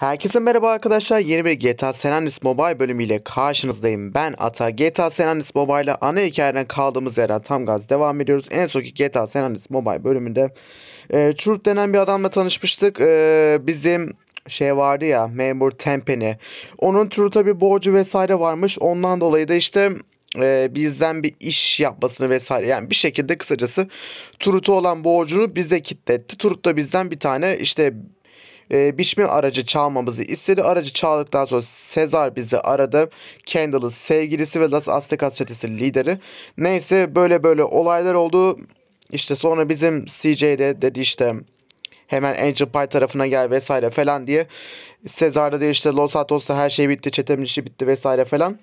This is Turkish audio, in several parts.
Herkese merhaba arkadaşlar. Yeni bir GTA San Andreas Mobile bölümüyle karşınızdayım. Ben Ata. GTA San Andreas Mobile'la ana hikayeden kaldığımız yerden tam gaz devam ediyoruz. En sonki GTA San Andreas Mobile bölümünde e, Churt denen bir adamla tanışmıştık. E, bizim şey vardı ya memur Tempeni. Onun Churt'a bir borcu vesaire varmış. Ondan dolayı da işte e, bizden bir iş yapmasını vesaire yani bir şekilde kısacası Turut'u olan borcunu bize kitletti. Turut da bizden bir tane işte e, biçme aracı çalmamızı istedi. Aracı çaldıktan sonra Sezar bizi aradı. Kendall'ın sevgilisi ve Las Aztecas çetesi lideri. Neyse böyle böyle olaylar oldu. İşte sonra bizim CJ'de dedi işte hemen Angel Pie tarafına gel vesaire falan diye. Sezar'da diyor işte Los Santos'ta her şey bitti, çetemin işi bitti vesaire falan.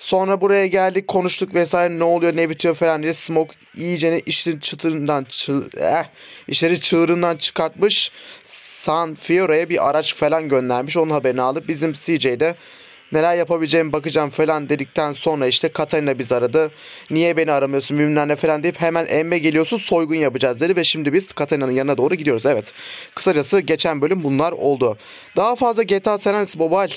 Sonra buraya geldik konuştuk vesaire ne oluyor ne bitiyor falan diye Smoke iyice işleri çıtırından çı eh, işleri çığırından çıkartmış. San Fiora'ya bir araç falan göndermiş. Onun haberini alıp bizim CJ'de neler yapabileceğim bakacağım falan dedikten sonra işte Katarina biz aradı. Niye beni aramıyorsun bilmem ne falan deyip hemen emme geliyorsun soygun yapacağız dedi ve şimdi biz Katarina'nın yanına doğru gidiyoruz. Evet kısacası geçen bölüm bunlar oldu. Daha fazla GTA San Andreas Mobile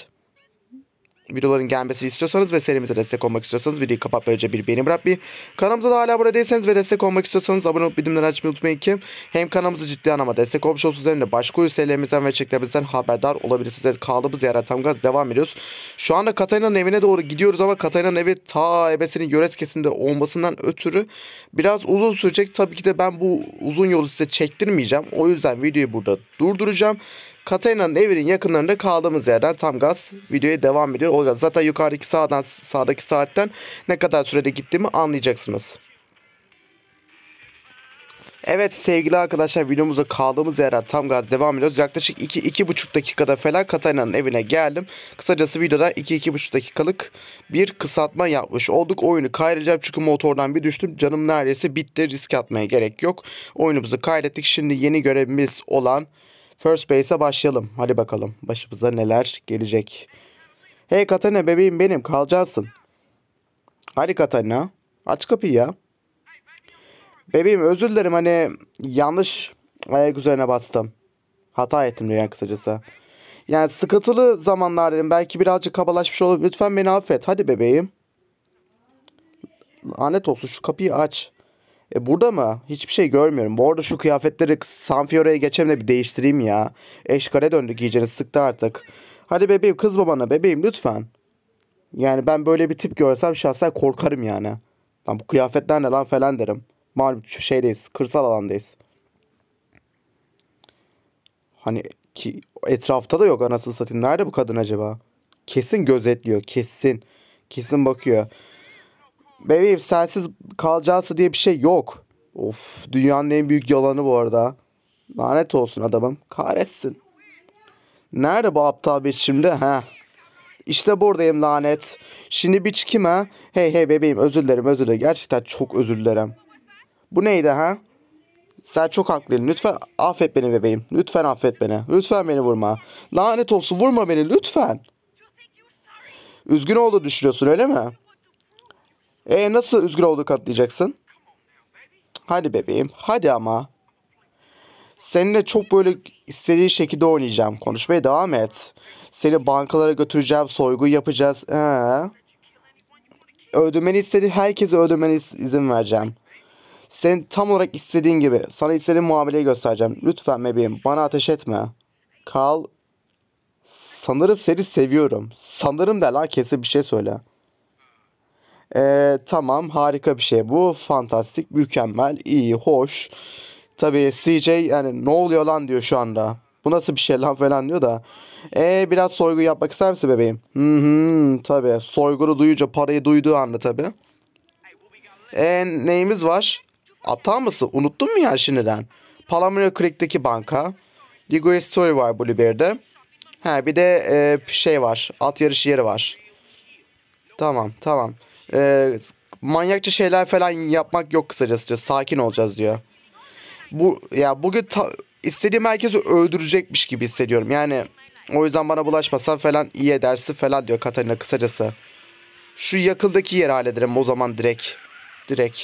videoların gelmesini istiyorsanız ve serimize destek olmak istiyorsanız videoyu kapat böylece bir benim Rabbi Kanalımıza da hala buradaysanız ve destek olmak istiyorsanız abone olup bildirimleri açmayı unutmayın ki hem kanalımızı ciddi anlamda destek olmuş olsunuz üzerinde de başka USL'lerimizden ve çeklerimizden haberdar olabilirsiniz. Kaldığımız yere tam gaz devam ediyoruz. Şu anda Katarina'nın evine doğru gidiyoruz ama Katarina'nın evi ta ebesinin yöreskesinde olmasından ötürü biraz uzun sürecek. Tabii ki de ben bu uzun yolu size çektirmeyeceğim. O yüzden videoyu burada durduracağım. Katarina'nın evinin yakınlarında kaldığımız yerden tam gaz videoya devam ediyor olacağız. Zaten yukarıdaki sağdan sağdaki saatten ne kadar sürede gittiğimi anlayacaksınız. Evet sevgili arkadaşlar videomuzda kaldığımız yerden tam gaz devam ediyoruz. Yaklaşık 2-2,5 iki, iki buçuk dakikada falan Katarina'nın evine geldim. Kısacası videoda 2-2,5 dakikalık bir kısaltma yapmış olduk. Oyunu kaydedeceğim çünkü motordan bir düştüm. Canım neredeyse bitti risk atmaya gerek yok. Oyunumuzu kaydettik. Şimdi yeni görevimiz olan First base'e başlayalım. Hadi bakalım başımıza neler gelecek. Hey Katana bebeğim benim kalacaksın. Hadi Katana. Aç kapıyı ya. Bebeğim özür dilerim hani yanlış ayak üzerine bastım. Hata ettim diyor yani kısacası. Yani sıkıntılı zamanlar dedim. Belki birazcık kabalaşmış olabilir. Lütfen beni affet. Hadi bebeğim. Lanet olsun şu kapıyı aç. E burada mı? Hiçbir şey görmüyorum. Bu arada şu kıyafetleri San Sanfiore'ye geçelim de bir değiştireyim ya. Eşkare döndük iyicene sıktı artık. Hadi bebeğim kız babana bebeğim lütfen. Yani ben böyle bir tip görsem şahsen korkarım yani. Lan bu kıyafetler ne lan falan derim. Malum şeydeyiz kırsal alandayız. Hani ki etrafta da yok anasını satayım. Nerede bu kadın acaba? Kesin gözetliyor kesin. Kesin bakıyor bebeğim sensiz kalacağız diye bir şey yok. Of dünyanın en büyük yalanı bu arada. Lanet olsun adamım. Kahretsin. Nerede bu aptal bir şimdi? Ha. İşte buradayım lanet. Şimdi bir kim ha? Hey hey bebeğim özür dilerim özür dilerim. Gerçekten çok özür dilerim. Bu neydi ha? Sen çok haklısın. Lütfen affet beni bebeğim. Lütfen affet beni. Lütfen beni vurma. Lanet olsun vurma beni lütfen. Üzgün oldu düşürüyorsun öyle mi? E nasıl üzgün olduk atlayacaksın? Hadi bebeğim. Hadi ama. Seninle çok böyle istediği şekilde oynayacağım. Konuşmaya devam et. Seni bankalara götüreceğim. Soygu yapacağız. Ee. Öldürmeni istediği herkese öldürmeni izin vereceğim. Sen tam olarak istediğin gibi. Sana istediğin muameleyi göstereceğim. Lütfen bebeğim bana ateş etme. Kal. Sanırım seni seviyorum. Sanırım de lan kesin bir şey söyle. Ee, tamam harika bir şey bu. Fantastik, mükemmel, iyi, hoş. Tabii CJ yani ne oluyor lan diyor şu anda. Bu nasıl bir şey lan falan diyor da. Ee biraz soygu yapmak ister misin bebeğim? Hı hı tabii. Soygunu duyunca parayı duyduğu anda tabii. Ee neyimiz var? Aptal mısın? Unuttun mu ya şimdiden? Palomino Creek'teki banka. Ligoya Story var Blueberry'de. Ha bir de e, şey var. At yarışı yeri var. Tamam tamam e, manyakça şeyler falan yapmak yok kısacası diyor. Sakin olacağız diyor. Bu ya bugün ta, istediğim herkesi öldürecekmiş gibi hissediyorum. Yani o yüzden bana bulaşmasan falan iyi edersi falan diyor Katarina kısacası. Şu yakıldaki yeri hallederim o zaman direkt. Direkt.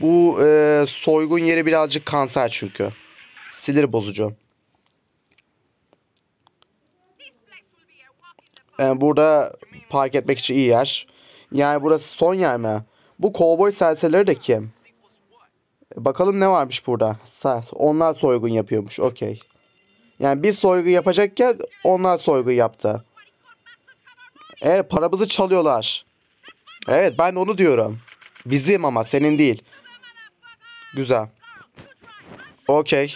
Bu e, soygun yeri birazcık kanser çünkü. Sinir bozucu. Ee, burada park etmek için iyi yer. Yani burası son yer mi? Bu kovboy serseleri de kim? Bakalım ne varmış burada. Onlar soygun yapıyormuş. Okey. Yani biz soygun yapacakken onlar soygun yaptı. Evet paramızı çalıyorlar. Evet ben onu diyorum. Bizim ama senin değil. Güzel. Okey.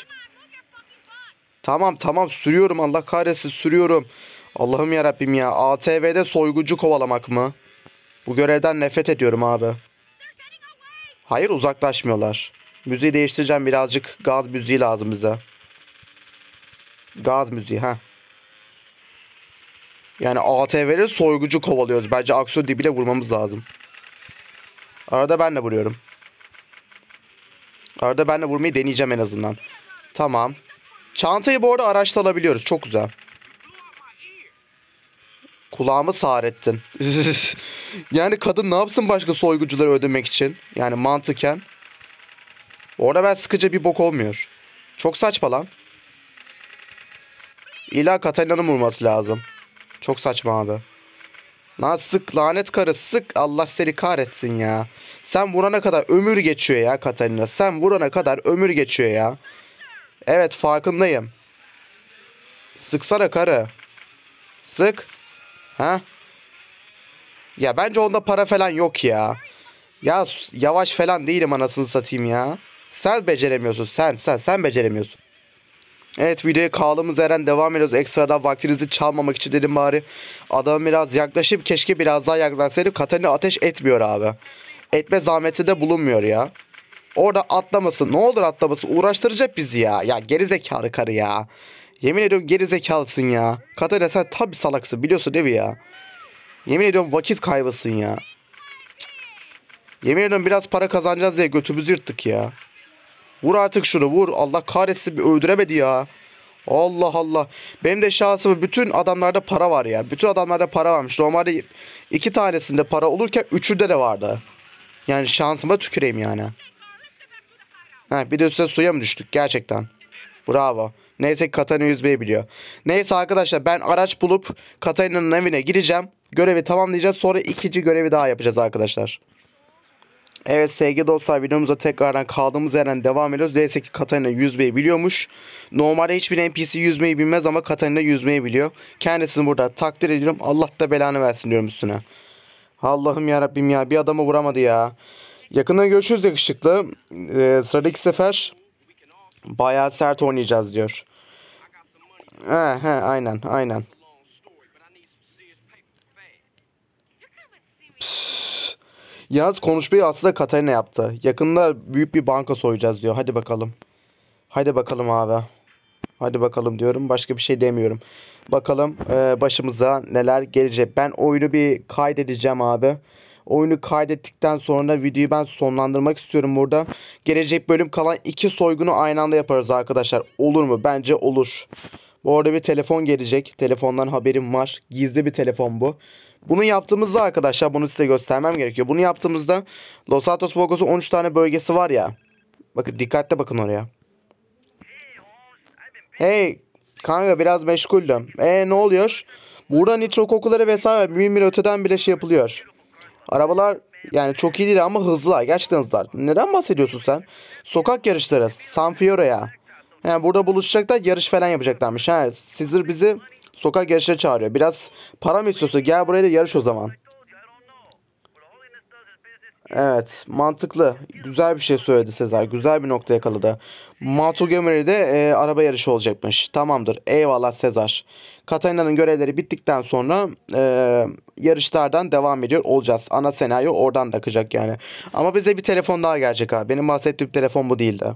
Tamam tamam sürüyorum Allah kahretsin sürüyorum. Allah'ım yarabbim ya ATV'de soygucu kovalamak mı? Bu görevden nefret ediyorum abi. Hayır uzaklaşmıyorlar. Müziği değiştireceğim birazcık. Gaz müziği lazım bize. Gaz müziği ha. Yani ATV'li soygucu kovalıyoruz. Bence aksiyon dibine vurmamız lazım. Arada ben de vuruyorum. Arada ben de vurmayı deneyeceğim en azından. Tamam. Çantayı bu arada araçta alabiliyoruz. Çok güzel. Kulağımı sağrettin. yani kadın ne yapsın başka soygucuları ödemek için? Yani mantıken. Orada ben sıkıcı bir bok olmuyor. Çok saçma lan. İlla Katalina'nın vurması lazım. Çok saçma abi. Lan sık lanet karı sık Allah seni kahretsin ya. Sen vurana kadar ömür geçiyor ya Katalina. Sen vurana kadar ömür geçiyor ya. Evet farkındayım. Sıksana karı. Sık. Ha? Ya bence onda para falan yok ya. Ya yavaş falan değilim anasını satayım ya. Sen beceremiyorsun sen sen sen beceremiyorsun. Evet videoya kaldığımız yerden devam ediyoruz. Ekstradan vaktinizi çalmamak için dedim bari. Adam biraz yaklaşıp keşke biraz daha yaklaşsaydım. Katarina ateş etmiyor abi. Etme zahmeti de bulunmuyor ya. Orada atlamasın. Ne olur atlamasın. Uğraştıracak bizi ya. Ya gerizekalı karı ya. Yemin ediyorum geri zekalısın ya. Katarina sen tabi bir salaksın biliyorsun değil mi ya? Yemin ediyorum vakit kaybısın ya. Yemin ediyorum biraz para kazanacağız diye götümüzü yırttık ya. Vur artık şunu vur. Allah kahretsin bir öldüremedi ya. Allah Allah. Benim de şansım bütün adamlarda para var ya. Bütün adamlarda para varmış. Normalde iki tanesinde para olurken üçünde de vardı. Yani şansıma tüküreyim yani. Ha, bir de üstüne suya mı düştük gerçekten. Bravo. Neyse Katana yüzmeyi biliyor. Neyse arkadaşlar ben araç bulup Katana'nın evine gireceğim. Görevi tamamlayacağız. Sonra ikinci görevi daha yapacağız arkadaşlar. Evet sevgili dostlar videomuza tekrardan kaldığımız yerden devam ediyoruz. Neyse ki Katarina yüzmeyi biliyormuş. Normalde hiçbir NPC yüzmeyi bilmez ama Katarina yüzmeyi biliyor. Kendisini burada takdir ediyorum. Allah da belanı versin diyorum üstüne. Allah'ım yarabbim ya bir adamı vuramadı ya. Yakından görüşürüz yakışıklı. Ee, sıradaki sefer Bayağı sert oynayacağız diyor. He he aynen aynen. Püf. Yalnız konuşmayı aslında Katarina yaptı. Yakında büyük bir banka soyacağız diyor. Hadi bakalım. Hadi bakalım abi. Hadi bakalım diyorum. Başka bir şey demiyorum. Bakalım e, başımıza neler gelecek. Ben oyunu bir kaydedeceğim abi oyunu kaydettikten sonra videoyu ben sonlandırmak istiyorum burada. Gelecek bölüm kalan iki soygunu aynı anda yaparız arkadaşlar. Olur mu? Bence olur. Bu arada bir telefon gelecek. Telefondan haberim var. Gizli bir telefon bu. Bunu yaptığımızda arkadaşlar bunu size göstermem gerekiyor. Bunu yaptığımızda Los Santos Bogos'un 13 tane bölgesi var ya. Bakın dikkatle bakın oraya. Hey kanka biraz meşguldüm. E ee, ne oluyor? Burada nitro kokuları vesaire bin bir öteden bile şey yapılıyor. Arabalar yani çok iyi değil ama hızlılar. Gerçekten hızlılar. Neden bahsediyorsun sen? Sokak yarışları. San Fiore'ya. Yani burada buluşacaklar yarış falan yapacaklarmış. Ha, Caesar bizi sokak yarışına çağırıyor. Biraz para mı istiyorsun? gel buraya da yarış o zaman. Evet mantıklı. Güzel bir şey söyledi Sezar. Güzel bir nokta yakaladı. Matu Gömeri'de e, araba yarışı olacakmış. Tamamdır. Eyvallah Sezar. Katarina'nın görevleri bittikten sonra e, yarışlardan devam ediyor olacağız. Ana senaryo oradan da akacak yani. Ama bize bir telefon daha gelecek ha. Benim bahsettiğim telefon bu değildi.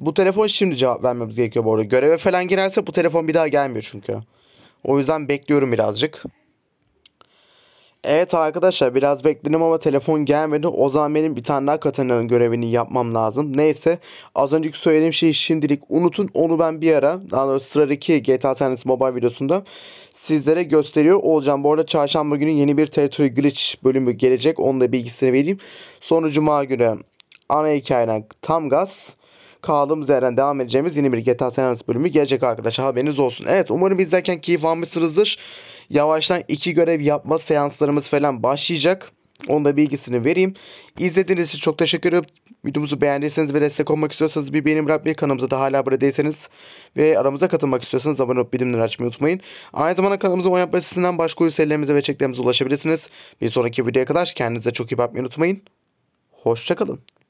Bu telefon şimdi cevap vermemiz gerekiyor bu arada. Göreve falan girerse bu telefon bir daha gelmiyor çünkü. O yüzden bekliyorum birazcık. Evet arkadaşlar biraz bekledim ama telefon gelmedi. O zaman benim bir tane daha Katana'nın görevini yapmam lazım. Neyse az önceki söylediğim şeyi şimdilik unutun. Onu ben bir ara daha doğrusu Sıra 2 GTA Tennis Mobile videosunda sizlere gösteriyor olacağım. Bu arada çarşamba günü yeni bir Territory Glitch bölümü gelecek. Onu da bilgisini vereyim. Sonra cuma günü ana hikayeden tam gaz kaldığımız yerden devam edeceğimiz yeni bir GTA San bölümü gelecek arkadaşlar. Haberiniz olsun. Evet umarım izlerken keyif almışsınızdır. Yavaştan iki görev yapma seanslarımız falan başlayacak. Onun da bilgisini vereyim. İzlediğiniz için çok teşekkür ederim. Videomuzu beğendiyseniz ve destek olmak istiyorsanız bir beğeni bırakmayı kanalımıza da hala buradaysanız ve aramıza katılmak istiyorsanız abone olup bildirimleri açmayı unutmayın. Aynı zamanda kanalımıza oynatma sitesinden başka oyun ve çeklerimize ulaşabilirsiniz. Bir sonraki videoya kadar kendinize çok iyi bakmayı unutmayın. Hoşçakalın.